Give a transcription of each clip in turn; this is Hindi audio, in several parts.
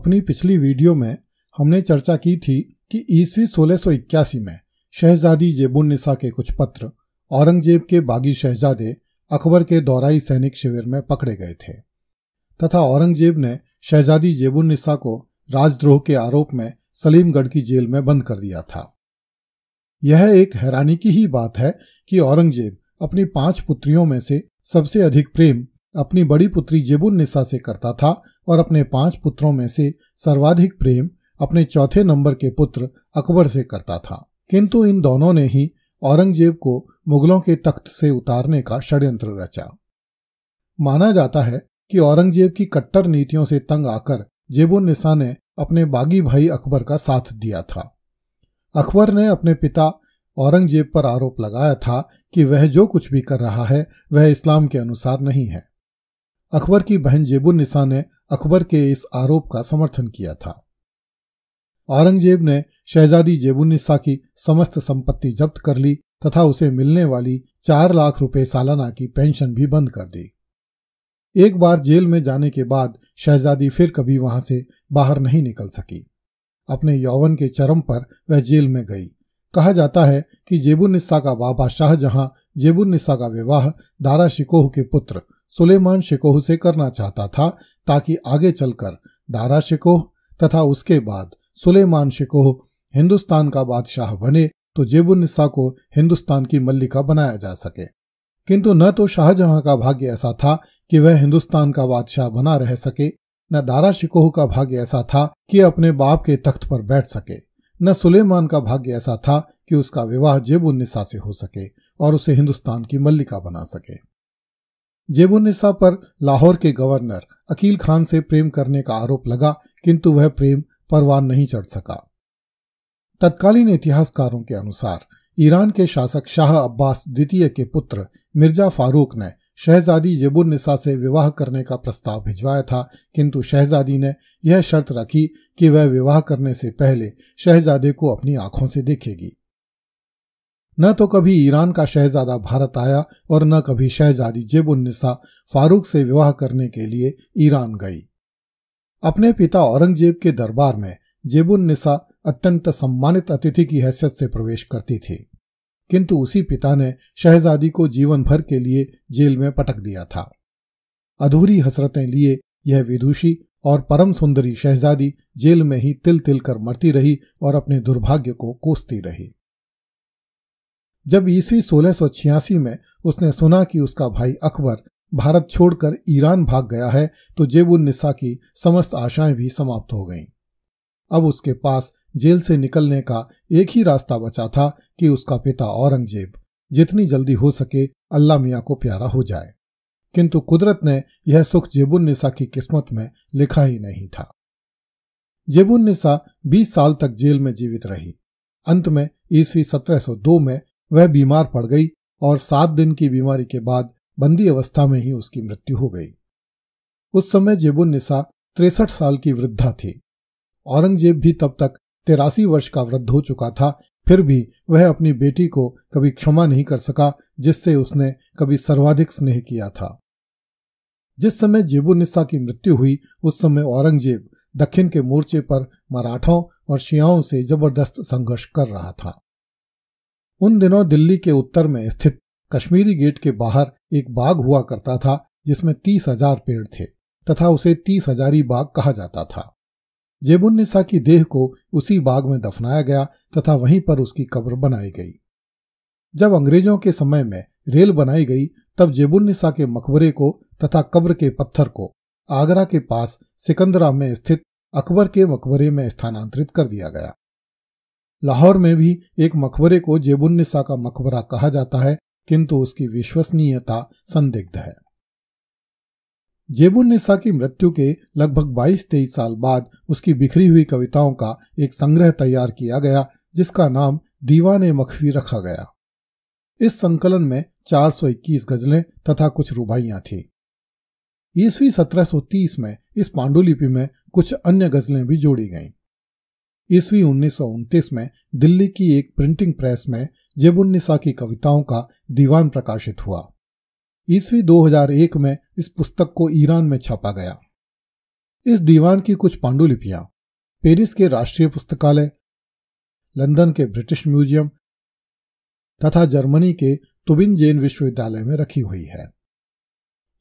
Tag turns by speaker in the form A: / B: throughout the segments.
A: अपनी पिछली वीडियो में हमने चर्चा की थी कि ईस्वी सोलह में शहजादी जेबुन निसा के कुछ पत्र औरंगजेब के बागी शहजादे अकबर के दौराई सैनिक शिविर में पकड़े गए थे तथा औरंगजेब ने शहजादी जेबुन निसा को राजद्रोह के आरोप में सलीमगढ़ की जेल में बंद कर दिया था यह एक हैरानी की ही बात है कि औरंगजेब अपनी पांच पुत्रियों में से सबसे अधिक प्रेम अपनी बड़ी पुत्री जेबुन निसा से करता था और अपने पांच पुत्रों में से सर्वाधिक प्रेम अपने चौथे नंबर के पुत्र अकबर से करता था किंतु इन दोनों ने ही औरंगजेब को मुगलों के तख्त से उतारने का षड्यंत्र रचा माना जाता है कि औरंगजेब की कट्टर नीतियों से तंग आकर जेबुल निसा ने अपने बागी भाई अकबर का साथ दिया था अकबर ने अपने पिता औरंगजेब पर आरोप लगाया था कि वह जो कुछ भी कर रहा है वह इस्लाम के अनुसार नहीं है अकबर की बहन जेबुल निसा ने अकबर के इस आरोप का समर्थन किया था औरंगजेब ने शहजादी जेबुन्निसा की समस्त संपत्ति जब्त कर ली तथा उसे मिलने वाली चार लाख रुपए सालाना की पेंशन भी बंद कर दी एक बार जेल में जाने के बाद शहजादी फिर कभी वहां से बाहर नहीं निकल सकी अपने यौवन के चरम पर वह जेल में गई कहा जाता है कि जेबुनिस्सा का बाबा शाहजहां जेबुनिस्सा का विवाह दारा शिकोह के पुत्र सुलेमान शिकोह से करना चाहता था ताकि आगे चलकर दारा शिकोह तथा उसके बाद सुलेमान शिकोह हिंदुस्तान का बादशाह बने तो जेबुनिस्सा को हिंदुस्तान की मल्लिका बनाया जा सके किंतु न तो शाहजहां का भाग्य ऐसा था कि वह हिंदुस्तान का बादशाह बना रह सके न दारा शिकोह का भाग्य ऐसा था कि अपने बाप के तख्त पर बैठ सके न सुलेमान का भाग्य ऐसा था कि उसका विवाह जेबुलनिसा से हो सके और उसे हिंदुस्तान की मल्लिका बना सके जेबुनिसा पर लाहौर के गवर्नर अकील खान से प्रेम करने का आरोप लगा किंतु वह प्रेम परवान नहीं चढ़ सका तत्कालीन इतिहासकारों के अनुसार ईरान के शासक शाह अब्बास द्वितीय के पुत्र मिर्जा फारूक ने शहजादी जेबुनिसा से विवाह करने का प्रस्ताव भिजवाया था किंतु शहजादी ने यह शर्त रखी कि वह विवाह करने से पहले शहजादे को अपनी आंखों से देखेगी न तो कभी ईरान का शहजादा भारत आया और न कभी शहजादी जेबुलनिसा फारूक से विवाह करने के लिए ईरान गई अपने पिता औरंगजेब के दरबार में जेबुलनिसा अत्यंत सम्मानित अतिथि की हैसियत से प्रवेश करती थी किंतु उसी पिता ने शहजादी को जीवन भर के लिए जेल में पटक दिया था अधूरी हसरतें लिए यह विदुषी और परम सुंदरी शहजादी जेल में ही तिल तिल कर मरती रही और अपने दुर्भाग्य को कोसती रही जब ईस्वी सोलह में उसने सुना कि उसका भाई अकबर भारत छोड़कर ईरान भाग गया है तो जेबुल निसा की समस्त आशाएं भी समाप्त हो गईं। अब उसके पास जेल से निकलने का एक ही रास्ता बचा था कि उसका पिता औरंगजेब जितनी जल्दी हो सके अल्लाह मियाँ को प्यारा हो जाए किंतु कुदरत ने यह सुख जेबुल निसा की किस्मत में लिखा ही नहीं था जेबुल निसा बीस साल तक जेल में जीवित रही अंत में ईस्वी 1702 में वह बीमार पड़ गई और सात दिन की बीमारी के बाद बंदी अवस्था में ही उसकी मृत्यु हो गई उस समय जेबुलनिसा तिरसठ साल की वृद्धा थी औरंगजेब भी तब तक तिरासी वर्ष का वृद्ध हो चुका था फिर भी वह अपनी बेटी को कभी क्षमा नहीं कर सका जिससे उसने कभी सर्वाधिक स्नेह किया था जिस समय जेबुनिस्सा की मृत्यु हुई उस समय औरंगजेब दक्षिण के मोर्चे पर मराठों और शियाओं से जबरदस्त संघर्ष कर रहा था उन दिनों दिल्ली के उत्तर में स्थित कश्मीरी गेट के बाहर एक बाग हुआ करता था जिसमें तीस हजार पेड़ थे तथा उसे तीस हजारी बाग कहा जाता था जेबुन्निसा की देह को उसी बाग में दफनाया गया तथा वहीं पर उसकी कब्र बनाई गई जब अंग्रेजों के समय में रेल बनाई गई तब जेबुन्निसा के मकबरे को तथा कब्र के पत्थर को आगरा के पास सिकंदरा में स्थित अकबर के मकबरे में स्थानांतरित कर दिया गया लाहौर में भी एक मकबरे को जेबुन्निसा का मकबरा कहा जाता है किंतु उसकी विश्वसनीयता संदिग्ध है जेबुन्निसा की मृत्यु के लगभग 22-23 साल बाद उसकी बिखरी हुई कविताओं का एक संग्रह तैयार किया गया जिसका नाम दीवान मखवी रखा गया इस संकलन में 421 गजलें तथा कुछ रुबाइयां थी ईस्वी 1730 में इस पांडुलिपि में कुछ अन्य गजलें भी जोड़ी गईं ईस्वी उन्नीस में दिल्ली की एक प्रिंटिंग प्रेस में जेबुन्निसा की कविताओं का दीवान प्रकाशित हुआ ईस्वी 2001 में इस पुस्तक को ईरान में छापा गया इस दीवान की कुछ पांडुलिपियां पेरिस के राष्ट्रीय पुस्तकालय लंदन के ब्रिटिश म्यूजियम तथा जर्मनी के तुबिन जैन विश्वविद्यालय में रखी हुई है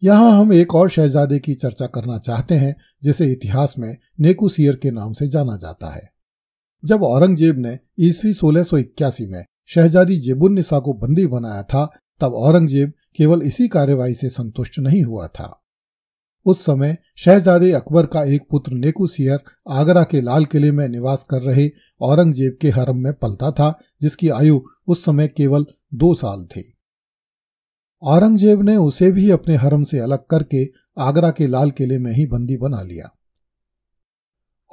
A: यहां हम एक और शहजादे की चर्चा करना चाहते हैं जिसे इतिहास में नेकुसियर के नाम से जाना जाता है जब औरंगजेब ने ईस्वी 1681 में शहजादी जेबुन निसा को बंदी बनाया था तब औरंगजेब केवल इसी कार्यवाही से संतुष्ट नहीं हुआ था उस समय शहजादे अकबर का एक पुत्र नेकू सियर आगरा के लाल किले में निवास कर रहे औरंगजेब के हरम में पलता था जिसकी आयु उस समय केवल दो साल थी औरंगजेब ने उसे भी अपने हरम से अलग करके आगरा के लाल किले में ही बंदी बना लिया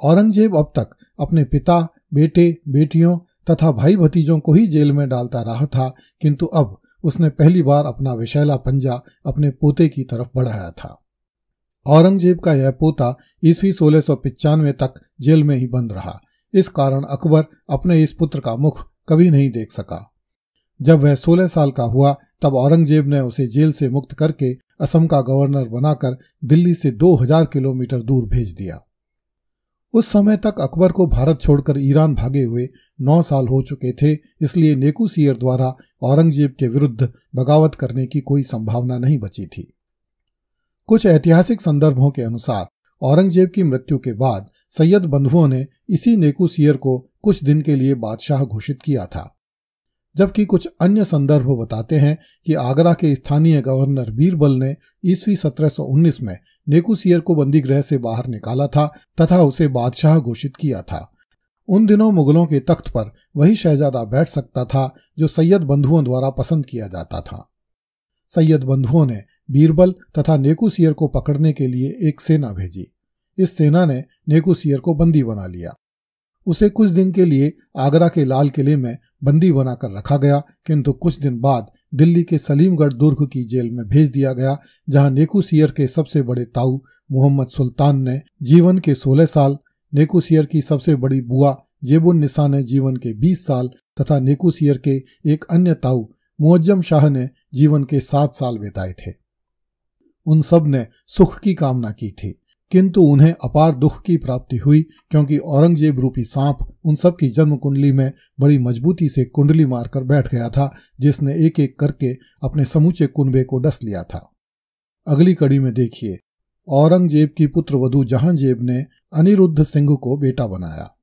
A: औरंगजेब अब तक अपने पिता बेटे बेटियों तथा भाई भतीजों को ही जेल में डालता रहा था किंतु अब उसने पहली बार अपना विशैला पंजा अपने पोते की तरफ बढ़ाया था औरंगजेब का यह पोता ईस्वी सोलह तक जेल में ही बंद रहा इस कारण अकबर अपने इस पुत्र का मुख कभी नहीं देख सका जब वह सोलह साल का हुआ तब औरंगजेब ने उसे जेल से मुक्त करके असम का गवर्नर बनाकर दिल्ली से 2000 किलोमीटर दूर भेज दिया उस समय तक अकबर को भारत छोड़कर ईरान भागे हुए नौ साल हो चुके थे इसलिए नेकुसियर द्वारा औरंगजेब के विरुद्ध बगावत करने की कोई संभावना नहीं बची थी कुछ ऐतिहासिक संदर्भों के अनुसार औरंगजेब की मृत्यु के बाद सैयद बंधुओं ने इसी नेकुसियर को कुछ दिन के लिए बादशाह घोषित किया था जबकि कुछ अन्य संदर्भ बताते हैं कि आगरा के स्थानीय गवर्नर बीरबल ने ईस्वी 1719 में नेकुसियर को बंदी गृह से बाहर निकाला था तथा उसे बादशाह घोषित किया था उन दिनों मुगलों के तख्त पर वही शहजादा बैठ सकता था जो सैयद बंधुओं द्वारा पसंद किया जाता था सैयद बंधुओं ने बीरबल तथा नेकुसियर को पकड़ने के लिए एक सेना भेजी इस सेना ने नेकुसियर को बंदी बना लिया उसे कुछ दिन के लिए आगरा के लाल किले में बंदी बनाकर रखा गया किंतु कुछ दिन बाद दिल्ली के सलीमगढ़ दुर्ग की जेल में भेज दिया गया जहां नेकुसियर के सबसे बड़े ताऊ मोहम्मद सुल्तान ने जीवन के 16 साल नेकुसियर की सबसे बड़ी बुआ जेबुन निशा ने जीवन के 20 साल तथा नेकुसियर के एक अन्य ताऊ मुअज्जम शाह ने जीवन के सात साल बिताए थे उन सब ने सुख की कामना की थी किंतु उन्हें अपार दुख की प्राप्ति हुई क्योंकि औरंगजेब रूपी सांप उन सब की जन्म कुंडली में बड़ी मजबूती से कुंडली मारकर बैठ गया था जिसने एक एक करके अपने समूचे कुंबे को डस लिया था अगली कड़ी में देखिए औरंगजेब की पुत्र वधु जहांजेब ने अनिरुद्ध सिंह को बेटा बनाया